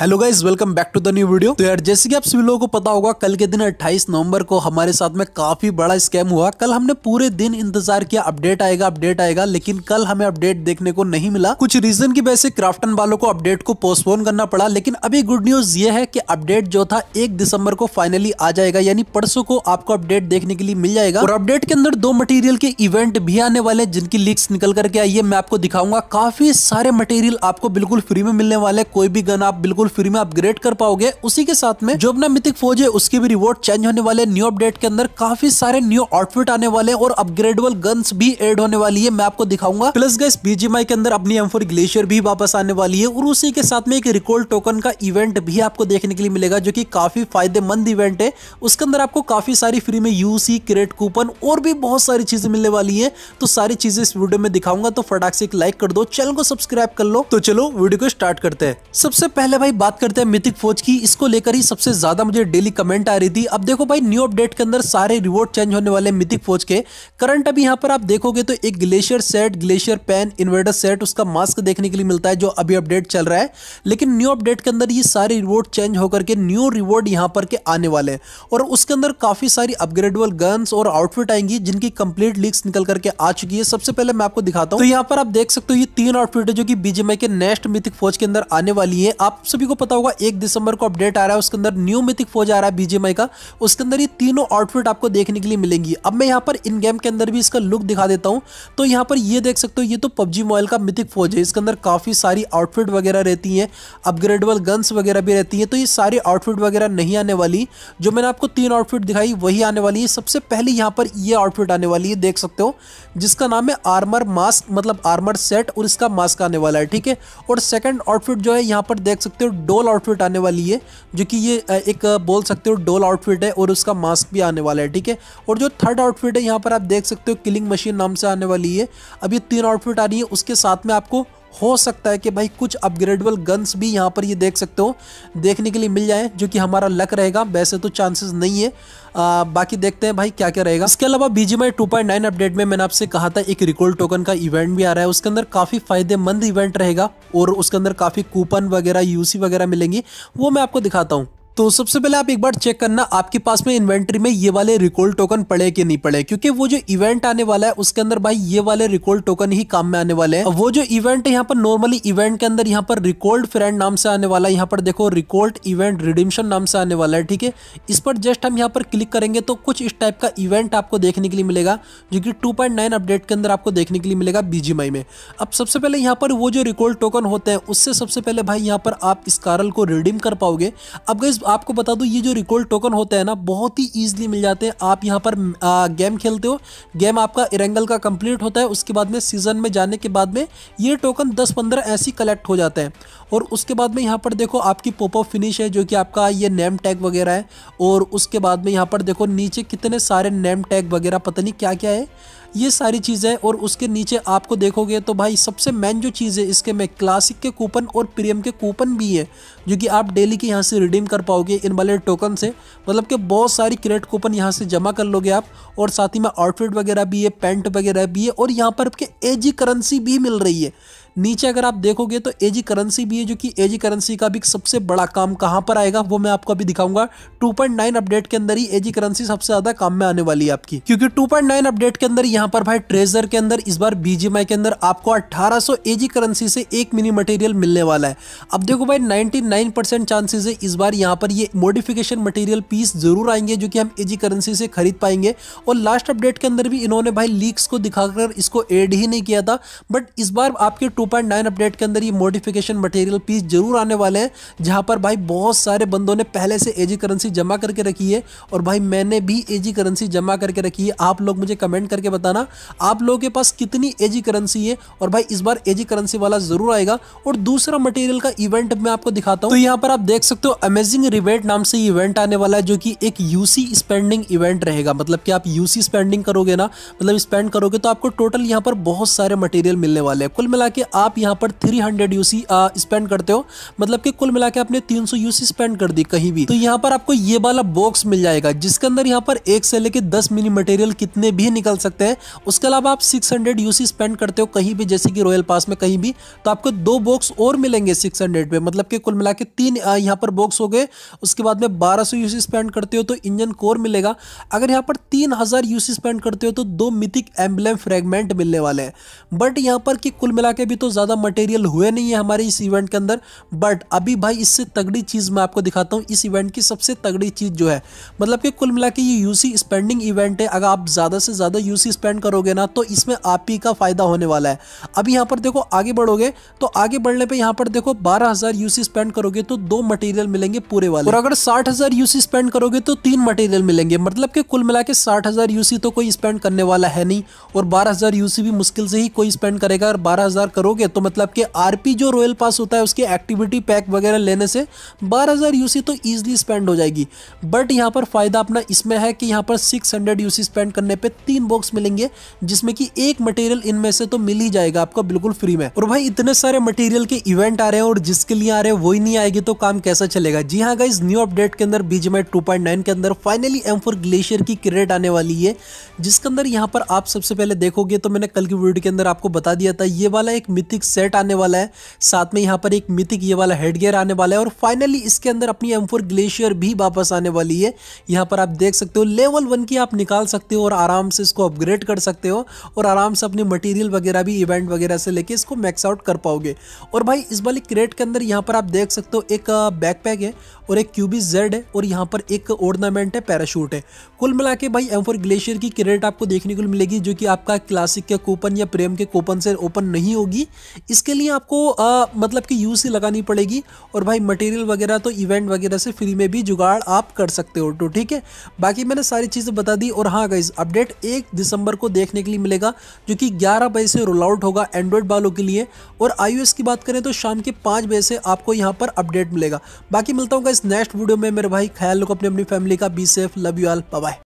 hello guys welcome back to the new video तो यार जैसे कि आप सभी लोगों को पता होगा कल के दिन 28 नवंबर को हमारे साथ में काफी बड़ा स्कैम हुआ कल हमने पूरे दिन इंतजार किया अपडेट आएगा अपडेट आएगा लेकिन कल हमें अपडेट देखने को नहीं मिला कुछ रीजन की वजह से क्राफ्टन वालों को अपडेट को पोस्टपोन करना पड़ा लेकिन अभी गुड न्यूज ये है की अपडेट जो था एक दिसंबर को फाइनली आ जाएगा यानी परसों को आपको अपडेट देखने के लिए मिल जाएगा और अपडेट के अंदर दो मटेरियल के इवेंट भी आने वाले जिनकी लीक्स निकल करके आई है मैं आपको दिखाऊंगा काफी सारे मटेरियल आपको बिल्कुल फ्री में मिलने वाले कोई भी गन आप बिल्कुल बिल्कुल फ्री में अपग्रेड कर पाओगे उसी के साथ में जो अपना मिथिक फौज है उसके भी रिवॉर्ड चेंज होने वाले न्यू अपडेट के अंदर काफी सारे न्यू आउटफिट आने वाले और अपग्रेडेबल गन्स भी एड होने वाली है मैं आपको दिखाऊंगा प्लस गैस बीजीएमआई के अंदर अपनी एम ग्लेशियर भी वापस आने वाली है और उसी के साथ में एक रिकॉल टोकन का इवेंट भी आपको देखने के लिए मिलेगा जो की काफी फायदेमंद इवेंट है उसके अंदर आपको काफी सारी फ्री में यूसी क्रेट कूपन और भी बहुत सारी चीजें मिलने वाली है तो सारी चीजें इस वीडियो में दिखाऊंगा तो फटाक से एक लाइक कर दो चैनल को सब्सक्राइब कर लो तो चलो वीडियो को स्टार्ट करते हैं सबसे पहले भाई बात करते हैं मिथिक फोज की इसको लेकर ही सबसे ज्यादा मुझे डेली कमेंट आ रही थी अब देखो भाई न्यू अपडेट के अंदर सारे रिवॉर्ड चेंज होने वाले मिथिक फोज के करंट अभी यहाँ पर आप देखोगे तो एक ग्लेशियर सेट ग्लेशियर पेन इन्वर्टर सेट उसका मास्क देखने के लिए मिलता है जो अभी अपडेट चल रहा है लेकिन न्यू अपडेट के अंदर ये सारे रिवॉर्ड चेंज होकर के न्यू रिवॉर्ड यहाँ पर के आने वाले हैं और उसके अंदर काफ़ी सारी अपग्रेडेबल गन्स और आउटफिट आएंगी जिनकी कंप्लीट लीक्स निकल करके आ चुकी है सबसे पहले मैं आपको दिखाता हूँ तो यहाँ पर आप देख सकते हो ये तीन आउटफिट है जो कि बीजेमआई के नेक्स्ट मिथिक फोज के अंदर आने वाली है आप सभी सभी को पता होगा एक दिसंबर को अपडेट आ रहा है उसके अंदर न्यू मिथिक फोज आ रहा है बीजेमआई का उसके अंदर ये तीनों आउटफिट आपको देखने के लिए मिलेंगी अब मैं यहाँ पर इन गेम के अंदर भी इसका लुक दिखा देता हूँ तो यहाँ पर ये देख सकते हो ये तो पबजी मोबाइल का मिथिक फोज है इसके अंदर काफ़ी सारी आउटफिट वगैरह रहती हैं अपग्रेडेबल गन्स वगैरह भी रहती हैं तो ये सारी आउटफिट वगैरह नहीं आने वाली जो मैंने आपको तीन आउटफिट दिखाई वही आने वाली है सबसे पहले यहाँ पर ये आउटफिट आने वाली है देख सकते हो जिसका नाम है आर्मर मास्क मतलब आर्मर सेट और इसका मास्क आने वाला है ठीक है और सेकंड आउटफिट जो है यहाँ पर देख सकते हो डोल आउटफिट आने वाली है जो कि ये एक बोल सकते हो डोल आउटफिट है और उसका मास्क भी आने वाला है ठीक है और जो थर्ड आउटफिट है यहाँ पर आप देख सकते हो किलिंग मशीन नाम से आने वाली है अब ये तीन आउटफिट आ रही है उसके साथ में आपको हो सकता है कि भाई कुछ अपग्रेडेबल गन्स भी यहाँ पर ये देख सकते हो देखने के लिए मिल जाए जो कि हमारा लक रहेगा वैसे तो चांसेस नहीं है आ, बाकी देखते हैं भाई क्या क्या रहेगा इसके अलावा B G MI two point nine update में मैंने आपसे कहा था एक रिकॉल टोकन का इवेंट भी आ रहा है उसके अंदर काफ़ी फायदेमंद इवेंट रहेगा और उसके अंदर काफ़ी कूपन वगैरह यूसी वगैरह मिलेंगी वो मैं आपको दिखाता हूँ तो सबसे पहले आप एक बार चेक करना आपके पास में इन्वेंट्री में ये वाले रिकॉल टोकन पड़े कि नहीं पड़े क्योंकि वो जो इवेंट आने वाला है उसके अंदर भाई ये वाले रिकॉल टोकन ही काम में आने वाले हैं वो जो इवेंट है यहाँ पर नॉर्मली इवेंट के अंदर यहाँ पर रिकॉल्ड फ्रेंड नाम से आने वाला है यहाँ पर देखो रिकॉल्ड इवेंट रिडिमशन नाम से आने वाला है ठीक है इस पर जस्ट हम यहाँ पर क्लिक करेंगे तो कुछ इस टाइप का इवेंट आपको देखने के लिए मिलेगा जो कि टू अपडेट के अंदर आपको देखने के लिए मिलेगा बीजीएमआई में अब सबसे पहले यहाँ पर वो जो रिकॉल्ड टोकन होते हैं उससे सबसे पहले भाई यहाँ पर आप इस कारल को रिडीम कर पाओगे अब आपको बता दूँ ये जो रिकॉल टोकन होता है ना बहुत ही ईजिली मिल जाते हैं आप यहाँ पर आ, गेम खेलते हो गेम आपका इरेंगल का कंप्लीट होता है उसके बाद में सीजन में जाने के बाद में ये टोकन दस पंद्रह ऐसी कलेक्ट हो जाते हैं और उसके बाद में यहाँ पर देखो आपकी पोपअप फिनिश है जो कि आपका ये नेम टैग वगैरह है और उसके बाद में यहाँ पर देखो नीचे कितने सारे नेम टैग वगैरह पता नहीं क्या क्या है ये सारी चीज़ें और उसके नीचे आपको देखोगे तो भाई सबसे मेन जो चीज़ है इसके में क्लासिक के कूपन और प्रीमियम के कूपन भी है जो कि आप डेली के यहाँ से रिडीम कर पाओगे इन वाले टोकन से मतलब कि बहुत सारी क्रेडिट कूपन यहाँ से जमा कर लोगे आप और साथ ही में आउटफिट वगैरह भी है पैंट वगैरह भी है और यहाँ पर आपके एजी करेंसी भी मिल रही है नीचे अगर आप देखोगे तो एजी करेंसी भी है जो कि एजी करेंसी का भी सबसे बड़ा काम कहां पर आएगा वो मैं आपको अभी दिखाऊंगा 2.9 अपडेट के अंदर ही एजी करेंसी सबसे ज्यादा काम में आने वाली है आपकी क्योंकि 2.9 अपडेट के अंदर यहां पर भाई ट्रेजर के अंदर इस बार बीजीएमआई के अंदर आपको 1800 एजी करेंसी से एक मिनी मटेरियल मिलने वाला है अब देखो भाई नाइनटी परसेंट चांसेस है इस बार यहाँ पर ये मोडिफिकेशन मटेरियल पीस जरूर आएंगे जो कि हम एजी करेंसी से खरीद पाएंगे और लास्ट अपडेट के अंदर भी इन्होंने भाई लीक्स को दिखाकर इसको एड ही नहीं किया था बट इस बार आपके टू 2.9 अपडेट के अंदर ये मॉडिफिकेशन मटेरियल पीस जरूर आने वाले हैं जहाँ पर भाई बहुत सारे बंदों ने पहले से एजी करेंसी जमा करके रखी है और भाई मैंने भी एजी करेंसी जमा करके रखी है आप लोग मुझे कमेंट करके बताना आप लोगों के पास कितनी एजी करेंसी है और भाई इस बार एजी करेंसी वाला जरूर आएगा और दूसरा मटेरियल का इवेंट मैं आपको दिखाता हूँ तो यहाँ पर आप देख सकते हो अमेजिंग रिवेट नाम से इवेंट आने वाला है जो कि एक यूसी स्पेंडिंग इवेंट रहेगा मतलब कि आप यूसी स्पेंडिंग करोगे ना मतलब स्पेंड करोगे तो आपको टोटल यहाँ पर बहुत सारे मटेरियल मिलने वाले हैं कुल मिला आप यहाँ पर 300 हंड्रेड यूसी स्पेंड करते हो मतलब कि कुल मिला के आपने 300 सौ यूसी स्पेंड कर दी कहीं भी तो यहाँ पर आपको ये वाला बॉक्स मिल जाएगा जिसके अंदर यहाँ पर एक से लेकर दस मिनी मटेरियल कितने भी निकल सकते हैं उसके अलावा आप सिक्स हंड्रेड यूसी स्पेंड करते हो कहीं भी जैसे कि रॉयल पास में कहीं भी तो आपको दो बॉक्स और मिलेंगे सिक्स हंड्रेड पे मतलब कि कुल मिला के तीन यहाँ पर बॉक्स हो गए उसके बाद में बारह सौ यूसी स्पेंड करते हो तो इंजन कोर मिलेगा अगर यहाँ पर तीन हज़ार यूसी स्पेंड करते हो तो दो मिथिक एम्बलेम फ्रेगमेंट मिलने वाले हैं बट यहाँ पर कि कुल मिला के भी अभी तो ज़्यादा मटेरियल हुए नहीं है हमारे इस इवेंट के अंदर बट अभी भाई इससे तगड़ी चीज़ मैं आपको दिखाता हूँ इस इवेंट की सबसे तगड़ी चीज़ जो है मतलब कि कुल मिला के ये यूसी स्पेंडिंग इवेंट है अगर आप ज़्यादा से ज़्यादा यूसी स्पेंड करोगे ना तो इसमें आप ही का फ़ायदा होने वाला है अभी यहाँ पर देखो आगे बढ़ोगे तो आगे बढ़ने पर यहाँ पर देखो बारह यूसी स्पेंड करोगे तो दो मटेरियल मिलेंगे पूरे वाले और अगर साठ यूसी स्पेंड करोगे तो तीन मटेरियल मिलेंगे मतलब कि कुल मिला के यूसी तो कोई स्पेंड करने वाला है नहीं और बारह यूसी भी मुश्किल से ही कोई स्पेंड करेगा और बारह करोड़ करोगे तो मतलब कि आरपी जो रॉयल पास होता है उसके एक्टिविटी पैक वगैरह लेने से 12000 यूसी तो ईजिली स्पेंड हो जाएगी बट यहाँ पर फ़ायदा अपना इसमें है कि यहाँ पर 600 यूसी स्पेंड करने पे तीन बॉक्स मिलेंगे जिसमें कि एक मटेरियल इनमें से तो मिल ही जाएगा आपको बिल्कुल फ्री में और भाई इतने सारे मटेरियल के इवेंट आ रहे हैं और जिसके लिए आ रहे हैं वही नहीं आएगी तो काम कैसा चलेगा जी हाँ गाइज न्यू अपडेट के अंदर बीजमेट टू के अंदर फाइनली एम ग्लेशियर की क्रेट आने वाली है जिसके अंदर यहाँ पर आप सबसे पहले देखोगे तो मैंने कल की वीडियो के अंदर आपको बता दिया था ये वाला एक मिथिक सेट आने वाला है साथ में यहाँ पर एक मिथिक ये वाला हेडगेयर आने वाला है और फाइनली इसके अंदर अपनी एम ग्लेशियर भी वापस आने वाली है यहाँ पर आप देख सकते हो लेवल वन की आप निकाल सकते हो और आराम से इसको अपग्रेड कर सकते हो और आराम से अपने मटीरियल वगैरह भी इवेंट वगैरह से लेके इसको मैक्स आउट कर पाओगे और भाई इस वाली क्रेट के अंदर यहाँ पर आप देख सकते हो एक बैकपैक है और एक क्यूबी जेड है और यहाँ पर एक ऑर्नामेंट है पैराशूट है कुल मिला के भाई एम ग्लेशियर की क्रेट आपको देखने को मिलेगी जो कि आपका क्लासिक के कूपन या प्रेम के कूपन से ओपन नहीं होगी इसके लिए आपको आ, मतलब कि यू सी लगानी पड़ेगी और भाई मटेरियल वगैरह तो इवेंट वगैरह से फ्री में भी जुगाड़ आप कर सकते हो तो ठीक है बाकी मैंने सारी चीज़ें बता दी और हाँ गाइज अपडेट एक दिसंबर को देखने के लिए मिलेगा जो कि ग्यारह बजे से रोल आउट होगा एंड्रॉयड वालों के लिए और आई की बात करें तो शाम के पाँच बजे से आपको यहाँ पर अपडेट मिलेगा बाकी मिलता हूँ गाइज नेक्स्ट वीडियो में मेरे भाई ख्याल रखो अपनी अपनी फैमिली का be safe love you all bye